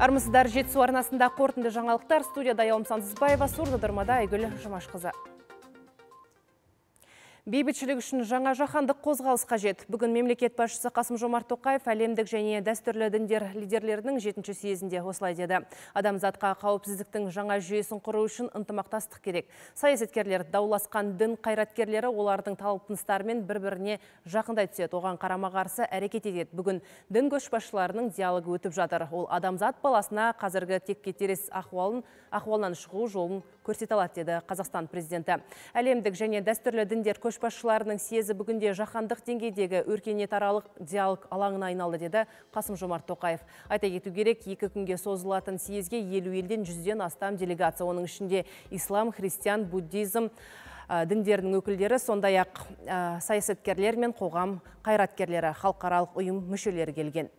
армысыздар жетісу арнасында қорытынды жаңалықтар студияда аялым сансызбаева әйгілі айгүл жұмашқызы Бейбітшілік үшін жаңа жаһандық қозғалыс қажет. Бүгін мемлекет басшысы Қасым Жомарт Тоқаев әлемдік және дәстүрлі діндер лидерлерінің 7 съезінде осылай деді. Адамзатқа қауіпсіздіктің жаңа жүйесін құру үшін ынтымақтастық керек. Саясаткерлер дауласқан дін қайраткерлері олардың талпыныстарымен бір-біріне жақындай түседі. Оған қарама-қарсы әрекет етеді. Бүгін дін көшбасшыларының диалогы өтіп жатыр. Ол адамзат баласына қазіргі текке ахуалын ахуалынан шығу жолын көрсете алады деді Қазақстан президенті. Әлемдік және дәстүрлі діндер көш көшбасшыларының съезі бүгінде жаһандық деңгейдегі өркениетаралық диалог алаңына айналды деді Қасым Жомарт Тоқаев. Айта кету керек, екі күнге созылатын съезге елу елден жүзден астам делегация, оның ішінде ислам, христиан, буддизм, діндерінің өкілдері сондай ақ саясаткерлер мен қоғам қайраткерлері халықаралық ұйым мүшелері келген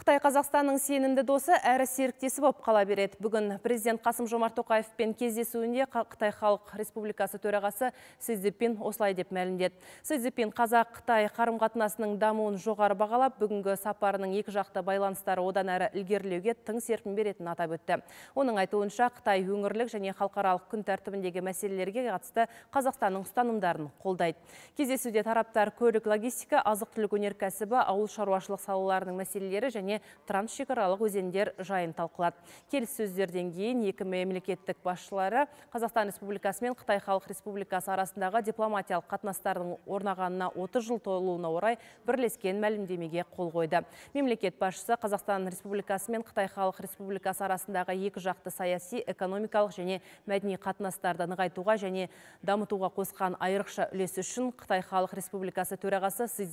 Қытай Қазақстанның сенімді досы әрі серіктесі болып қала береді. Бүгін президент Қасым Жомарт Тоқаевпен кездесуінде Қытай халық республикасы төрағасы Сіздеппен осылай деп мәлімдеді. Сіздеппен Қазақ-Қытай қарым-қатынасының дамуын жоғары бағалап, бүгінгі сапарының екі жақты байланыстары одан әрі ілгерілеуге тың серпін беретінін атап өтті. Оның айтуынша Қытай өңірлік және халықаралық күн тәртібіндегі мәселелерге қатысты Қазақстанның ұстанымдарын қолдайды. Кездесуде тараптар көлік логистика, азық-түлік өнеркәсібі, ауыл шаруашылық салаларының мәселелері және және трансшекаралық өзендер жайын талқылады. Келіссөздерден кейін екі мемлекеттік басшылары Қазақстан Республикасы мен Қытай Халық Республикасы арасындағы дипломатиялық қатынастардың орнағанына 30 жыл толуына орай бірлескен мәлімдемеге қол қойды. Мемлекет басшысы Қазақстан Республикасы мен Қытай Халық Республикасы арасындағы екі жақты саяси, экономикалық және мәдени қатынастарды нығайтуға және дамытуға қосқан айрықша үлесі үшін Қытай Халық Республикасы төрағасы Си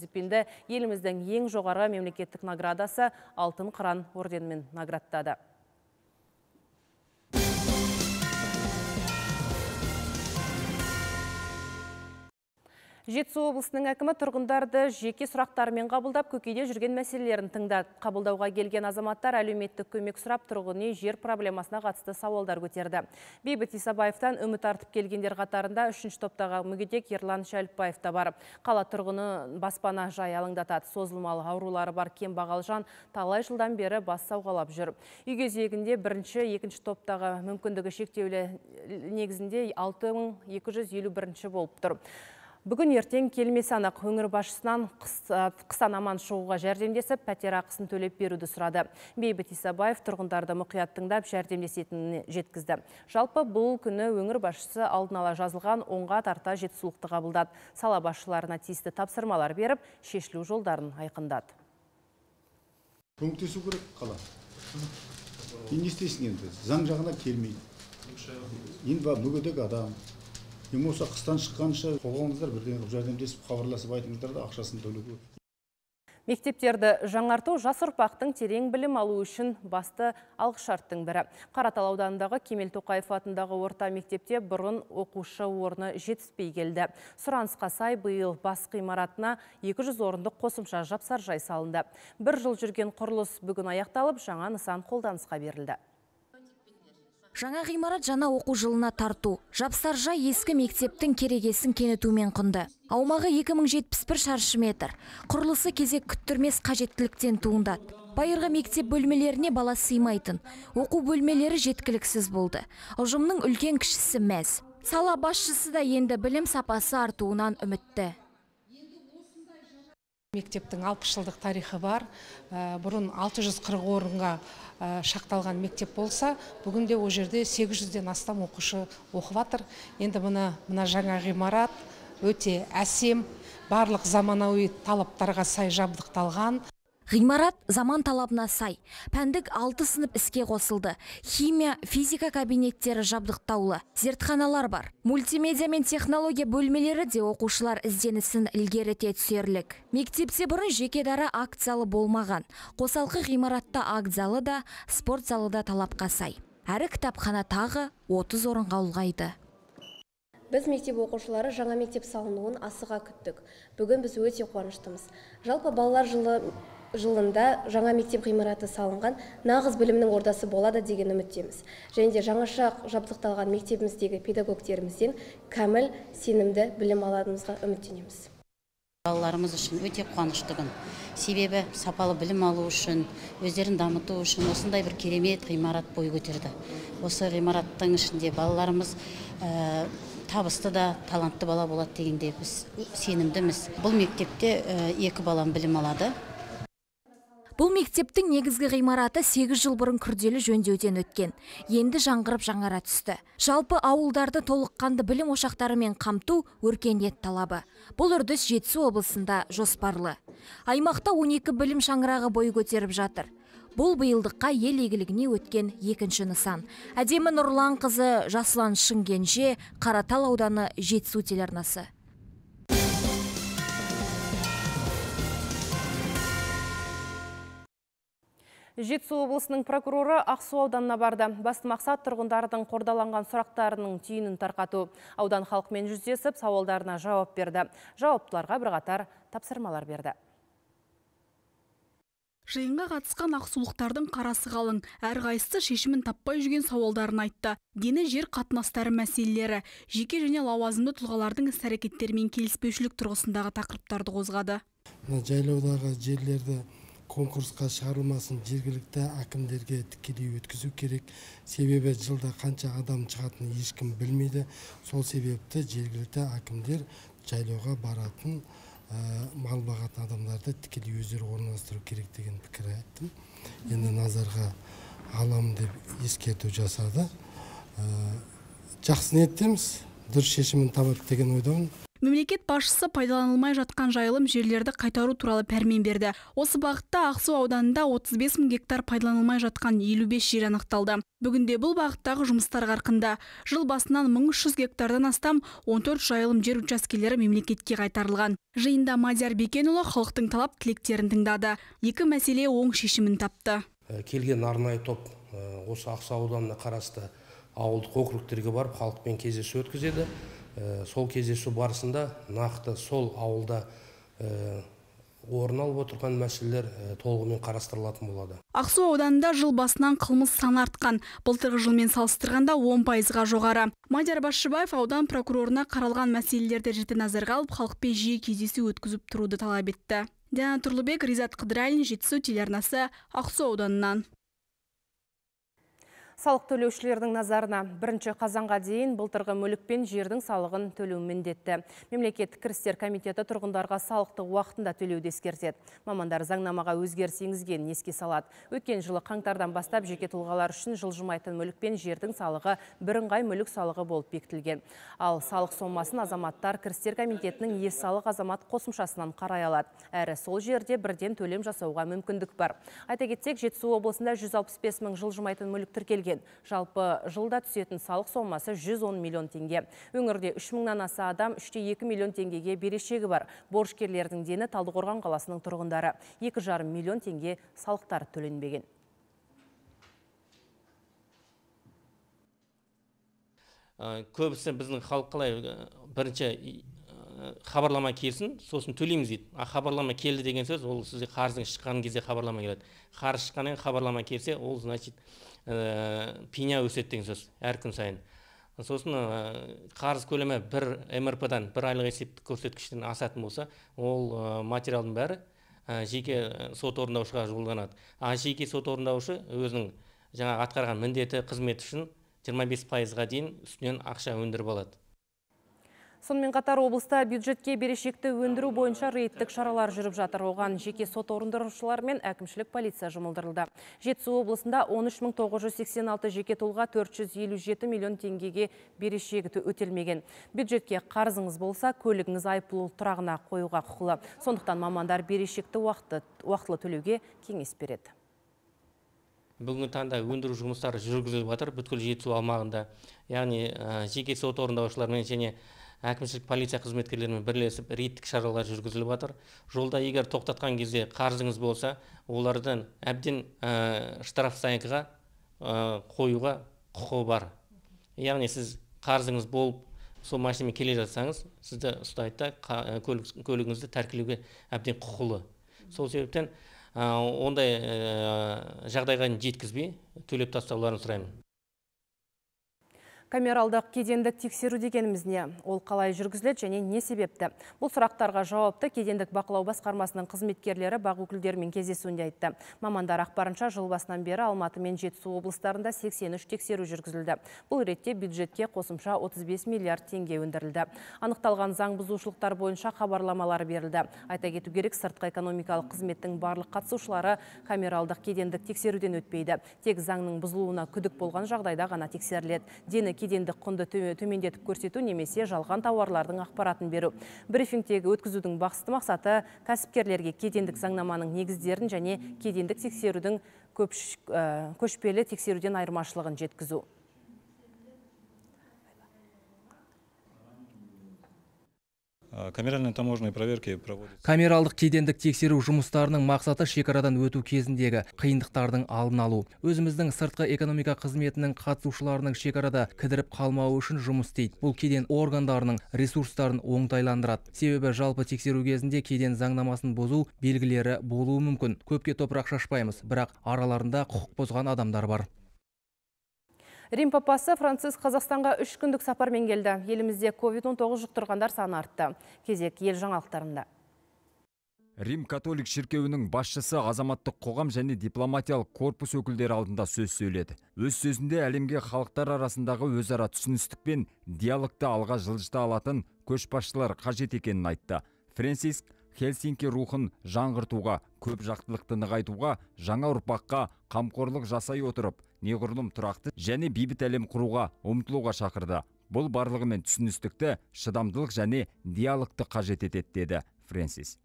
еліміздің ең жоғары мемлекеттік наградасы алтын қыран орденімен наградтады Жетісу облысының әкімі тұрғындарды жеке сұрақтарымен қабылдап, көкейде жүрген мәселелерін тыңдады. Қабылдауға келген азаматтар әлеуметтік көмек сұрап тұрғын үй жер проблемасына қатысты сауалдар көтерді. Бейбіт Исабаевтан үміт артып келгендер қатарында үшінші топтағы мүгедек Ерлан Шәліпбаев та бар. Қала тұрғыны баспана жай алаңдатады. Созылмалы аурулары бар Кем жан талай жылдан бері бас сауғалап жүр. Үй кезегінде бірінші, екінші топтағы мүмкіндігі шектеулі негізінде 6251 болып тұр. Бүгін ертең келмес анық өңір башысынан қыстан аман шығуға жәрдемдесіп, пәтер ақысын төлеп беруді сұрады. Бейбіт Исабаев тұрғындарды мұқият тыңдап жәрдемдесетінін жеткізді. Жалпы бұл күні өңір басшысы алдын ала жазылған оңға тарта жетісулықты қабылдады. Сала басшыларына тиісті тапсырмалар беріп, шешілу жолдарын айқындады. Көмектесу керек қала. Заң жағына келмейді. адам, не болмаса қыстан шыққанша қолға бірдеңе қылып жәрдемдесіп хабарласып айтыңыздар да ақшасын төлеуге мектептерді жаңарту жас ұрпақтың терең білім алу үшін басты алғышарттың бірі қаратал ауданындағы кемел тоқаев атындағы орта мектепте бұрын оқушы орны жетіспей келді сұранысқа сай биыл бас ғимаратына 200 орындық қосымша жапсаржай салынды бір жыл жүрген құрылыс бүгін аяқталып жаңа нысан қолданысқа берілді Жаңа ғимарат жаңа оқу жылына тарту. Жапсаржа ескі мектептің керегесін кенетумен құнды. Аумағы 2071 шаршы метр. Құрылысы кезек күттірмес қажеттіліктен туындады. Байырғы мектеп бөлмелеріне бала сыймайтын. Оқу бөлмелері жеткіліксіз болды. Ұжымның үлкен кішісі мәз. Сала басшысы да енді білім сапасы артуынан үмітті мектептің алпыс жылдық тарихы бар э, бұрын 640 орынға э, шақталған мектеп болса бүгінде ол жерде 800-ден астам оқушы оқып жатыр енді мына мына жаңа ғимарат өте әсем барлық заманауи талаптарға сай жабдықталған ғимарат заман талабына сай пәндік алты сынып іске қосылды химия физика кабинеттері жабдықтаулы зертханалар бар мультимедиа мен технология бөлмелері де оқушылар ізденісін ілгеріте түсерлік мектепте бұрын жекедара акт залы болмаған қосалқы ғимаратта акт залы да спорт залы да талапқа сай әрі кітапхана тағы 30 орынға ұлғайды Біз мектеп оқушылары жаңа мектеп салынуын асыға күттік. Бүгін біз өте қуаныштымыз. Жалпы балалар жылы жылында жаңа мектеп ғимараты салынған нағыз білімнің ордасы болады деген үміттеміз және де жаңаша жабдықталған мектебіміздегі педагогтерімізден кәміл сенімді білім алатынымызға үміттенеміз балаларымыз үшін өте қуанышты себебі сапалы білім алу үшін өздерін дамыту үшін осындай бір керемет ғимарат бой көтерді осы ғимараттың ішінде балаларымыз ә, табысты да талантты бала болады дегенде біз сенімдіміз бұл мектепте ә, екі балам білім алады Бұл мектептің негізгі ғимараты 8 жыл бұрын күрделі жөндеуден өткен. Енді жаңғырып жаңара түсті. Жалпы ауылдарды толыққанды білім ошақтарымен қамту өркениет талабы. Бұл үрдіс Жетісу облысында жоспарлы. Аймақта 12 білім шаңырағы бойы көтеріп жатыр. Бұл бұйылдыққа ел егілігіне өткен екінші нысан. Әдемі Нұрлан қызы Жаслан Шынгенже, Қаратал ауданы Жетісу телернасы. жетісу облысының прокуроры ақсу ауданына барды басты мақсат тұрғындардың қордаланған сұрақтарының түйінін тарқату аудан халқымен жүздесіп сауалдарына жауап берді жауаптыларға бірқатар тапсырмалар берді жиынға қатысқан ақсулықтардың қарасы қалың әрқайсысы шешімін таппай жүрген сауалдарын айтты дені жер қатынастары мәселелері жеке және лауазымды тұлғалардың іс әрекеттерімен келіспеушілік тұрғысындағы тақырыптарды қозғады жайлаудағы жерлерді конкурсқа шығарылмасын жергілікті әкімдерге тікелей өткізу керек себебі жылда қанша адам шығатынын ешкім білмейді сол себепті жергілікті әкімдер жайлауға баратын ә, мал бағатын адамдарды тікелей өздері орналастыру керек деген пікір айттым енді назарға аламын деп ескерту жасады ә, жақсы ниеттеміз дұрыс шешімін табады деген ойдамын мемлекет басшысы пайдаланылмай жатқан жайылым жерлерді қайтару туралы пәрмен берді осы бағытта ақсу ауданында 35 мың гектар пайдаланылмай жатқан 55 жер анықталды бүгінде бұл бағыттағы жұмыстар қарқында жыл басынан 1300 гектардан астам 14 жайылым жер учаскелері мемлекетке қайтарылған жиында мадияр бекенұлы халықтың талап тілектерін тыңдады екі мәселе оң шешімін тапты ә, келген арнайы топ ә, осы ақсу ауданына қарасты ауылдық округтерге барып халықпен кездесу өткізеді э, сол кездесу барысында нақты сол ауылда ә, орын алып отырған мәселелер э, толығымен қарастырылатын болады ақсу ауданында жыл басынан қылмыс саны артқан былтырғы жылмен салыстырғанда он пайызға жоғары мадияр басшыбаев аудан прокурорына қаралған мәселелерді жіті назарға алып халықпен жиі кездесу өткізіп тұруды талап етті диана тұрлыбек ризат қыдырәлин жетісу телеарнасы ақсу ауданынан Салық төлеушілердің назарына бірінші қазанға дейін былтырғы мүлік пен жердің салығын төлеу міндетті. Мемлекеттік кірістер комитеті тұрғындарға салықты уақытында төлеуді ескертеді. Мамандар заңнамаға өзгеріс енгізгенін еске салады. Өткен жылы қаңтардан бастап жеке тұлғалар үшін жылжымайтын мүлік пен жердің салығы бірыңғай мүлік салығы болып бекітілген. Ал салық сомасын азаматтар кірістер комитетінің ес салық азамат қосымшасынан қарай алады. Әрі сол жерде бірден төлем жасауға мүмкіндік бар. Айта кетсек, Жетісу облысында 165 мың жылжымайтын мүлік тіркелген көтерілген. Жалпы жылда түсетін салық сомасы 110 миллион теңге. Өңірде 3 мыңнан аса адам 3-2 миллион теңгеге берешегі бар. Борышкерлердің дені Талдықорған қаласының тұрғындары. 2,5 миллион теңге салықтар төленбеген. Ә, көбісі біздің халық қалай бірінші Э, хабарлама келсін сосын төлейміз дейді а хабарлама келді деген сөз ол сізге қарызың шыққан кезде хабарлама келеді қарыз шыққаннан хабарлама келсе ол значит ә, пеня өседі деген сөз әр күн сайын сосын э, қарыз көлемі бір мрп-дан бір айлық есептік көрсеткіштен асатын болса ол материалдың бәрі жеке сот орындаушыға жолданады а жеке сот орындаушы өзінің жаңа атқарған міндеті қызметі үшін 25 пайызға дейін үстінен ақша өндіріп алады Сонымен қатар облыста бюджетке берешекті өндіру бойынша рейттік шаралар жүріп жатыр. Оған жеке сот орындырушылар мен әкімшілік полиция жұмылдырылды. Жетісу облысында 13986 жеке тұлға 457 миллион теңгеге берешекті өтелмеген. Бюджетке қарызыңыз болса, көлігіңіз айыппұл тұрағына қоюға құқылы. Сондықтан мамандар берешекті уақытлы төлеуге кеңес береді бүгінгі таңда өндіру жұмыстары жүргізіліп жатыр бүткіл жетісу аумағында яғни жеке сот орындаушылармен және әкімшілік полиция қызметкерлерімен бірлесіп рейдтік шаралар жүргізіліп жатыр жолда егер тоқтатқан кезде қарызыңыз болса олардан әбден ә, штраф сайынға э, қоюға құқы бар яғни сіз қарызыңыз болып сол машинамен келе жатсаңыз сізді ұстайды да э, көлігіңізді тәркілеуге әбден құқылы сол себептен ә, ондай ә, жағдайға жеткізбей төлеп тастауларын сұраймын Камералдық кедендік тексеру дегеніміз не? Ол қалай жүргізіледі және не себепті? Бұл сұрақтарға жауапты кедендік бақылау басқармасының қызметкерлері бақ өкілдерімен кездесуінде айтты. Мамандар ақпарынша жыл басынан бері Алматы мен Жетісу облыстарында 83 тексеру жүргізілді. Бұл ретте бюджетке қосымша 35 миллиард теңге өндірілді. Анықталған заң бұзушылықтар бойынша хабарламалар берілді. Айта кету керек, сыртқы экономикалық қызметтің барлық қатысушылары камералдық кедендік тексеруден өтпейді. Тек заңның бұзылуына күдік болған жағдайда ғана тексеріледі. Дені кедендік құнды төмендетіп көрсету немесе жалған тауарлардың ақпаратын беру. Брифингтегі өткізудің бақсыты мақсаты кәсіпкерлерге кедендік заңнаманың негіздерін және кедендік тексерудің э, көшпелі тексеруден айырмашылығын жеткізу камеральный проверки камералдық кедендік тексеру жұмыстарының мақсаты шекарадан өту кезіндегі қиындықтардың алдын алу өзіміздің сыртқы экономика қызметінің қатысушыларының шекарада кідіріп қалмауы үшін жұмыс істейді бұл кеден органдарының ресурстарын оңтайландырады себебі жалпы тексеру кезінде кеден заңнамасын бұзу белгілері болуы мүмкін көпке топырақ шашпаймыз бірақ араларында құқық бұзған адамдар бар Рим папасы Франциск Қазақстанға үш күндік сапармен келді. Елімізде COVID-19 жұқтырғандар саны артты. Кезек ел жаңалықтарында. Рим католик шіркеуінің басшысы азаматтық қоғам және дипломатиялық корпус өкілдер алдында сөз сөйледі. Өз сөзінде әлемге халықтар арасындағы өзара түсіністік пен диалогты алға жылжыта алатын көшбасшылар қажет екенін айтты. Френсиск Хельсинки рухын жаңғыртуға, көп жақтылықты нығайтуға, жаңа ұрпаққа қамқорлық жасай отырып, неғұрлым тұрақты және бейбіт әлем құруға ұмтылуға шақырды бұл барлығымен түсіністікті шыдамдылық және диалогты қажет етеді деді Френсис.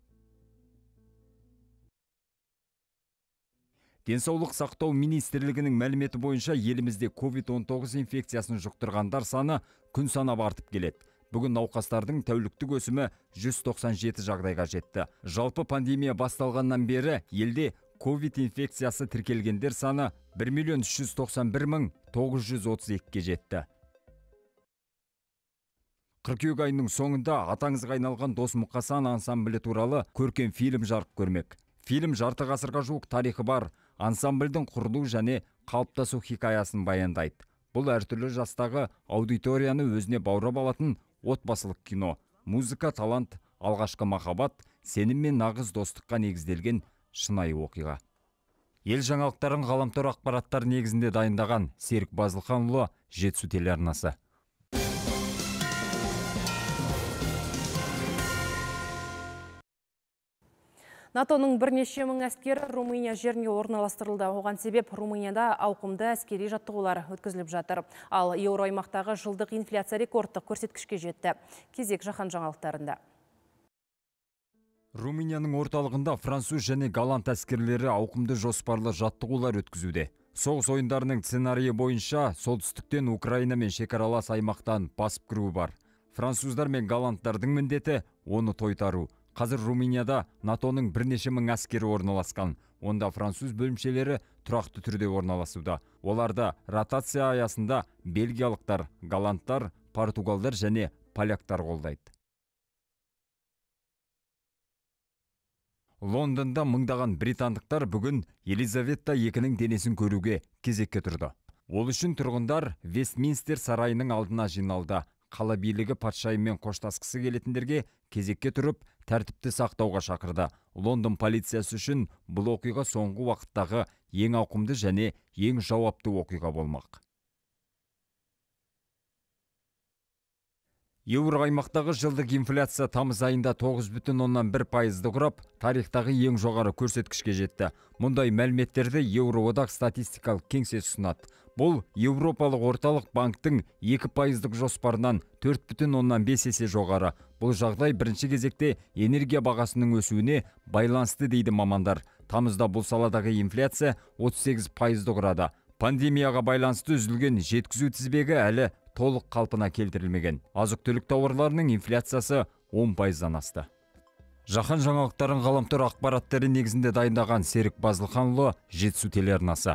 денсаулық сақтау министрлігінің мәліметі бойынша елімізде COVID-19 инфекциясын жұқтырғандар саны күн санап артып келеді бүгін науқастардың тәуліктік өсімі 197 жағдайға жетті жалпы пандемия басталғаннан бері елде ковид инфекциясы тіркелгендер саны 1 миллион 391 мың 932-ге жетті қыркүйек айының соңында атаңызға айналған дос мұқасан ансамблі туралы көркен фильм жарық көрмек фильм жарты ғасырға жуық тарихы бар ансамбльдің құрылу және қалыптасу хикаясын баяндайды бұл әртүрлі жастағы аудиторияны өзіне баурап алатын отбасылық кино музыка талант алғашқы махаббат сенім мен нағыз достыққа негізделген шынайы оқиға ел жаңалықтарын ғаламтор ақпараттар негізінде дайындаған серік базылханұлы жетісу телеарнасы ның бірнеше мың әскері Румыния жеріне орналастырылды. Оған себеп Румынияда ауқымды әскери жаттығулар өткізіліп жатыр. Ал аймақтағы жылдық инфляция рекордтық көрсеткішке жетті. Кезек жахан жаңалықтарында румынияның орталығында француз және голланд әскерлері ауқымды жоспарлы жаттығулар өткізуде соғыс ойындарының сценарийі бойынша солтүстіктен мен шекаралас аймақтан басып кіруі бар француздар мен голландтардың міндеті оны тойтару қазір румынияда ның бірнеше мың әскері орналасқан онда француз бөлімшелері тұрақты түрде орналасуда оларда ротация аясында бельгиялықтар голландтар португалдар және поляктар қолдайды лондонда мыңдаған британдықтар бүгін елизавета екінің денесін көруге кезекке тұрды ол үшін тұрғындар вестминстер сарайының алдына жиналды қала билігі патшайыммен қоштасқысы келетіндерге кезекке тұрып тәртіпті сақтауға шақырды лондон полициясы үшін бұл оқиға соңғы уақыттағы ең ауқымды және ең жауапты оқиға болмақ аймақтағы жылдық инфляция тамыз айында 9,1 пайызды құрап тарихтағы ең жоғары көрсеткішке жетті мұндай мәліметтерді еуроодақ статистикалық кеңсе ұсынады бұл еуропалық орталық Банктың 2 пайыздық жоспарынан 4,5 есе жоғары бұл жағдай бірінші кезекте энергия бағасының өсуіне байланысты дейді мамандар тамызда бұл саладағы инфляция 38 пайызды құрады пандемияға байланысты үзілген жеткізу тізбегі әлі толық қалпына келтірілмеген азық түлік тауарларының инфляциясы 10 пайыздан асты жаһан жаңалықтарын ғаламтор ақпараттары негізінде дайындаған серік базылханұлы жетісу телеарнасы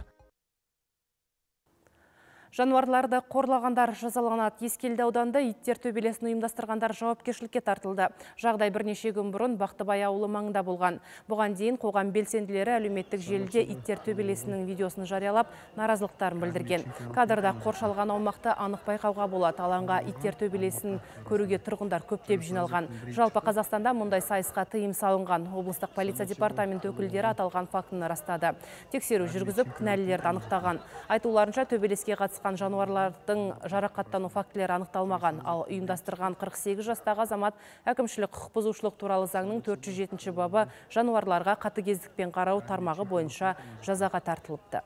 Жануарларды қорлағандар жазаланады. Ескелді ауданда иттер төбелесін ұйымдастырғандар жауапкершілікке тартылды. Жағдай бірнеше күн бұрын Бақтыбай ауылы маңында болған. Бұған дейін қоғам белсенділері әлеуметтік желіде иттер төбелесінің видеосын жариялап, наразылықтарын білдірген. Кадрда қоршалған аумақты анық байқауға болады. Алаңға иттер төбелесін көруге тұрғындар көптеп жиналған. Жалпы Қазақстанда мұндай сайысқа тыйым салынған. Облыстық полиция департаменті өкілдері аталған фактыны растады. Тексеру жүргізіп, кінәлілерді анықтаған. Айтуларынша төбелеске қатысқан жатқан жануарлардың жарақаттану фактілері анықталмаған. Ал ұйымдастырған 48 жастағы азамат әкімшілік құқық бұзушылық туралы заңның 407 бабы жануарларға қатыгездікпен қарау тармағы бойынша жазаға тартылыпты.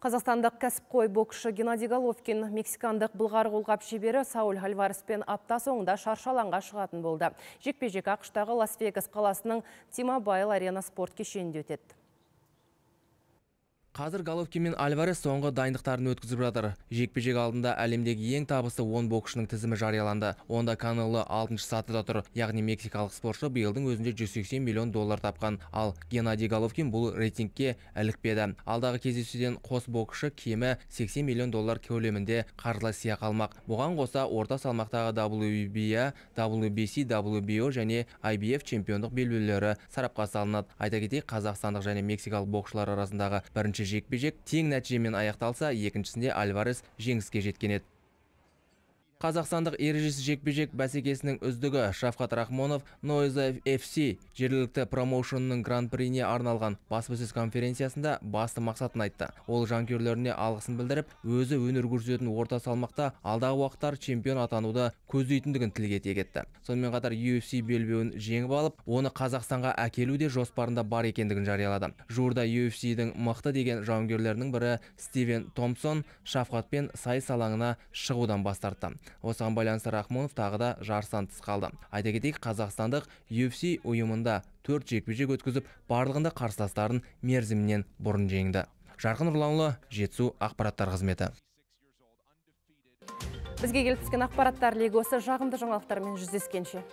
Қазақстандық кәсіпқой боксшы Геннадий Головкин мексикандық бұлғар қолғап шебері Сауль Альвареспен апта соңында шаршаланға шығатын болды. Жекпе-жек ақштағы Лас-Вегас қаласының Тимабайл арена спорт кешенінде өтеді. Қазір Головкин мен Альварес соңғы дайындықтарын өткізіп жатыр. Жекпе-жек алдында әлемдегі ең табысты 10 боксшының тізімі жарияланды. Онда Канело 6-шы сатыда тұр. Яғни мексикалық спортшы биылдың өзінде 180 миллион доллар тапқан. Ал Геннадий Головкин бұл рейтингке ілікпеді. Алдағы кездесуден қос боксшы кемі 80 миллион доллар көлемінде қаржылай сыйақы алмақ. Бұған қоса орта салмақтағы WBA, WBC, WBO және IBF чемпиондық белбеулері сарапқа салынады. Айта кетейік, қазақстандық және мексикалық боксшылар арасындағы бірінші бірінші жекпе жек тең нәтижемен аяқталса екіншісінде альварес жеңіске жеткен еді қазақстандық ережесі жекпе-жек бәсекесінің үздігі Шафқат Рахмонов Noise FC жергілікті промоушнның гран приіне арналған баспасөз конференциясында басты мақсатын айтты. Ол жанкүйерлеріне алғысын білдіріп, өзі өнер көрсететін орта салмақта алдағы уақыттар чемпион атануды көздейтіндігін тілге тиек етті. Сонымен қатар UFC белбеуін жеңіп алып, оны Қазақстанға әкелу де жоспарында бар екендігін жариялады. Жуырда UFC-дің мықты деген жауынгерлерінің бірі Стивен Томпсон Шафқатпен сайыс алаңына шығудан бас осыған байланысты рахмонов тағы да жарыстан тыс қалды айта кетейік қазақстандық UFC ұйымында төрт жекпе жек өткізіп барлығында қарсыластарын мерзімінен бұрын жеңді жарқын нұрланұлы жетсу ақпараттар қызметі бізге келіп түскен ақпараттар легі осы жағымды жаңалықтармен жүздескенше